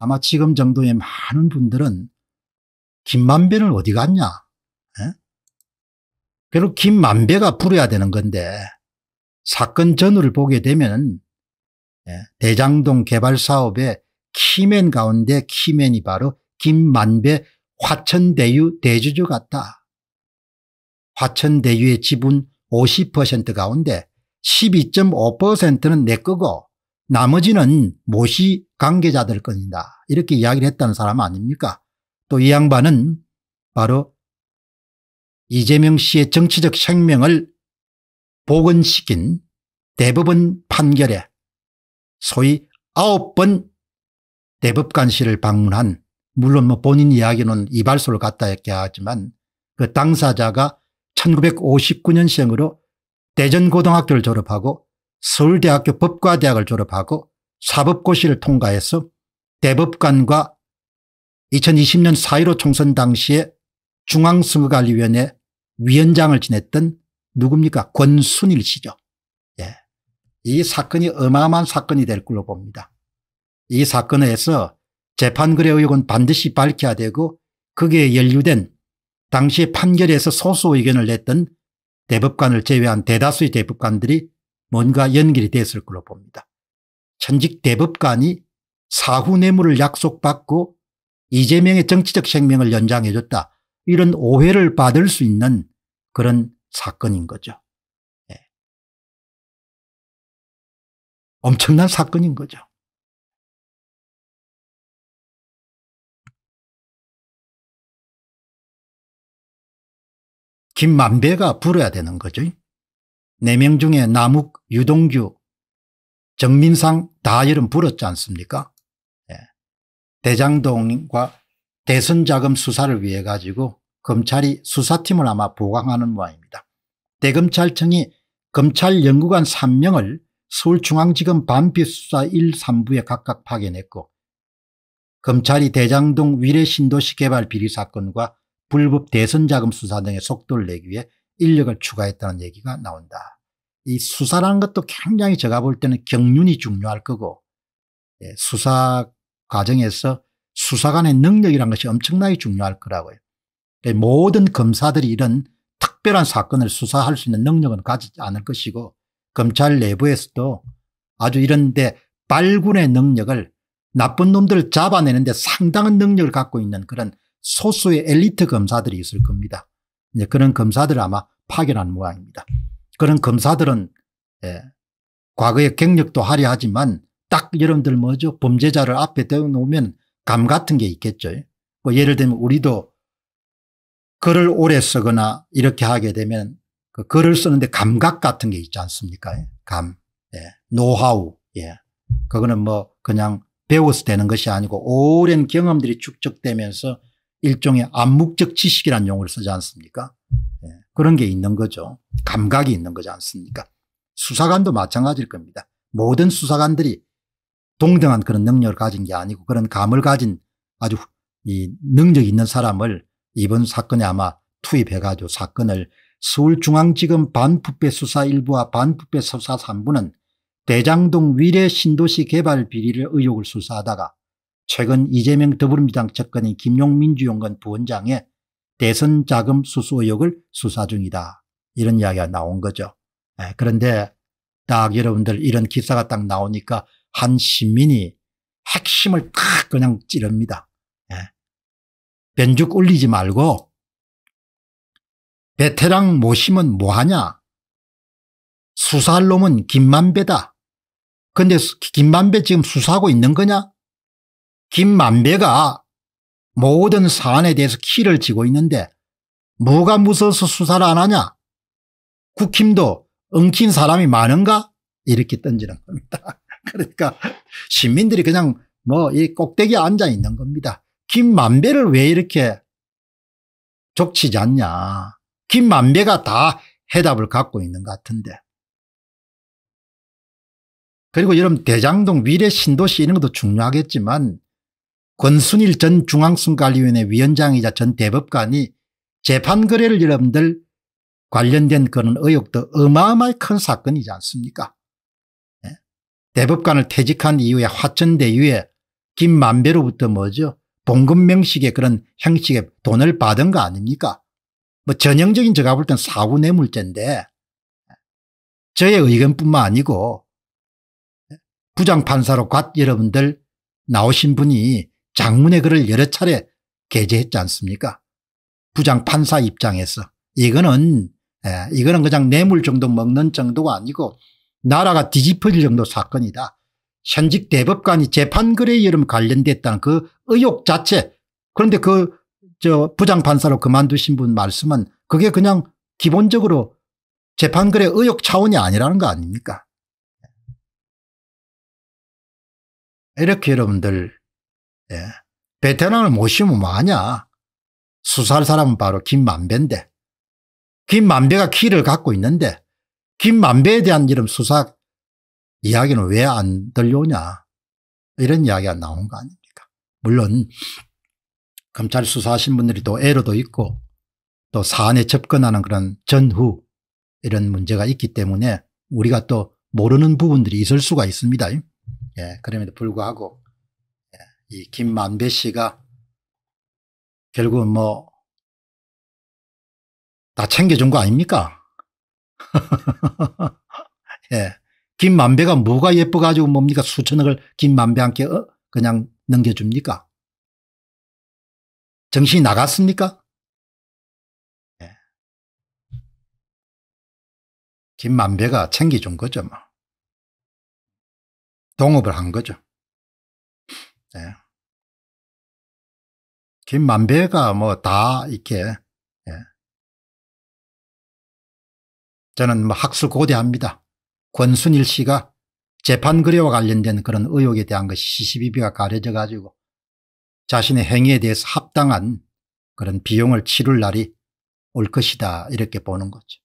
아마 지금 정도의 많은 분들은 김만배는 어디 갔냐? 에? 예? 결국 김만배가 풀어야 되는 건데 사건 전후를 보게 되면 예, 대장동 개발 사업의 키맨 가운데 키맨이 바로 김만배 화천대유 대주주 같다. 화천대유의 지분 50% 가운데 12.5%는 내 거고 나머지는 모시 관계자들 것이다 이렇게 이야기를 했다는 사람 아닙니까 또 이 양반은 바로 이재명 씨의 정치적 생명을 복원시킨 대법원 판결에 소위 아홉 번 대법관실을 방문한 물론 뭐 본인 이야기는 이발소를 갔다 했게 하지만 그 당사자가 1959년생으로 대전고등학교를 졸업하고 서울대학교 법과대학을 졸업하고 사법고시를 통과해서 대법관과 2020년 4.15 총선 당시에 중앙선거관리위원회 위원장을 지냈던 누굽니까 권순일 씨죠. 예. 이 사건이 어마어마한 사건이 될 걸로 봅니다. 이 사건에서 재판거래 의혹은 반드시 밝혀야 되고 거기에 연루된 당시 판결에서 소수 의견을 냈던 대법관을 제외한 대다수의 대법관들이 뭔가 연결이 됐을 걸로 봅니다. 천직 대법관이 사후 뇌물을 약속받고 이재명의 정치적 생명을 연장해줬다. 이런 오해를 받을 수 있는 그런 사건인 거죠. 예. 엄청난 사건인 거죠. 김만배가 불어야 되는 거죠. 4명 중에 남욱, 유동규, 정민상 다 여름 불었지 않습니까? 예. 대장동과 대선자금 수사를 위해 가지고 검찰이 수사팀을 아마 보강하는 모양입니다. 대검찰청이 검찰연구관 3명을 서울중앙지검 반비수사 1, 3부에 각각 파견했고 검찰이 대장동 위례 신도시 개발 비리 사건과 불법 대선자금 수사 등의 속도를 내기 위해 인력을 추가했다는 얘기가 나온다. 이 수사라는 것도 굉장히 제가 볼 때는 경륜이 중요할 거고 예, 수사 과정에서 수사관의 능력이라는 것이 엄청나게 중요할 거라고요. 예, 모든 검사들이 이런 특별한 사건을 수사할 수 있는 능력은 가지지 않을 것이고 검찰 내부에서도 아주 이런데 발군의 능력을 나쁜 놈들을 잡아내는데 상당한 능력을 갖고 있는 그런 소수의 엘리트 검사들이 있을 겁니다. 이제 그런 검사들 아마 파견한 모양입니다. 그런 검사들은 예, 과거의 경력도 화려하지만 딱 여러분들 뭐죠 범죄자를 앞에 대놓으면 감 같은 게 있겠죠. 뭐 예를 들면 우리도 글을 오래 쓰거나 이렇게 하게 되면 그 글을 쓰는데 감각 같은 게 있지 않습니까? 예. 감, 예. 노하우, 예. 그거는 뭐 그냥 배워서 되는 것이 아니고 오랜 경험들이 축적되면서 일종의 암묵적 지식이라는 용어를 쓰지 않습니까? 예, 그런 게 있는 거죠. 감각이 있는 거지 않습니까? 수사관도 마찬가지일 겁니다. 모든 수사관들이 동등한 그런 능력을 가진 게 아니고 그런 감을 가진 아주 이 능력 있는 사람을 이번 사건에 아마 투입해가지고 사건을 서울중앙지검 반부패 수사 1부와 반부패 수사 3부는 대장동 위례 신도시 개발 비리를 의혹을 수사하다가 최근 이재명 더불어민주당 접근인 김용민주연건 부원장의 대선 자금 수수 의혹을 수사 중이다. 이런 이야기가 나온 거죠. 예, 그런데 딱 여러분들 이런 기사가 딱 나오니까 한 시민이 핵심을 탁 그냥 찌릅니다. 예. 변죽 올리지 말고 베테랑 모심은 뭐하냐 수사할 놈은 김만배다. 근데 김만배 지금 수사하고 있는 거냐? 김만배가 모든 사안에 대해서 키를 쥐고 있는데 뭐가 무서워서 수사를 안 하냐 국힘도 엉킨 사람이 많은가 이렇게 던지는 겁니다. 그러니까 시민들이 그냥 뭐 이 꼭대기에 앉아 있는 겁니다. 김만배를 왜 이렇게 족치지 않냐 김만배가 다 해답을 갖고 있는 것 같은데 그리고 여러분 대장동 미래 신도시 이런 것도 중요하겠지만 권순일 전 중앙선관위원회 위원장이자 전 대법관이 재판 거래를 여러분들 관련된 그런 의혹도 어마어마히 큰 사건이지 않습니까 네. 대법관을 퇴직한 이후에 화천대유에 김만배로부터 뭐죠 봉금 명식의 그런 형식의 돈을 받은 거 아닙니까 뭐 전형적인 제가 볼 땐사고 뇌물죄인데 예. 저의 의견뿐만 아니고 예. 부장판사로 갓 여러분들 나오신 분이 장문의 글을 여러 차례 게재했지 않습니까? 부장 판사 입장에서 이거는 예, 이거는 그냥 뇌물 정도 먹는 정도가 아니고 나라가 뒤집어질 정도 사건이다. 현직 대법관이 재판글에 이름 관련됐다는 그 의혹 자체 그런데 그 저 부장판사로 그만두신 분 말씀은 그게 그냥 기본적으로 재판글의 의혹 차원이 아니라는 거 아닙니까 이렇게 여러분들 예. 베테랑을 모시면 뭐하냐. 수사할 사람은 바로 김만배인데 김만배가 키를 갖고 있는데 김만배에 대한 이런 수사 이야기는 왜 안 들려오냐 이런 이야기가 나온 거 아닙니까 물론 검찰 수사하신 분들이 또 애로도 있고 또 사안에 접근하는 그런 전후 이런 문제가 있기 때문에 우리가 또 모르는 부분들이 있을 수가 있습니다 예, 그럼에도 불구하고 이 김만배 씨가 결국은 뭐 다 챙겨준 거 아닙니까? 예. 김만배가 뭐가 예뻐가지고 뭡니까 수천억을 김만배한테 어? 그냥 넘겨줍니까? 정신이 나갔습니까? 예. 김만배가 챙겨준 거죠. 뭐. 동업을 한 거죠. 예. 김만배가 뭐 다 이렇게 예. 저는 뭐 학술 고대합니다. 권순일 씨가 재판거래와 관련된 그런 의혹에 대한 것이 시시비비가 가려져 가지고 자신의 행위에 대해서 합당한 그런 비용을 치를 날이 올 것이다 이렇게 보는 거죠.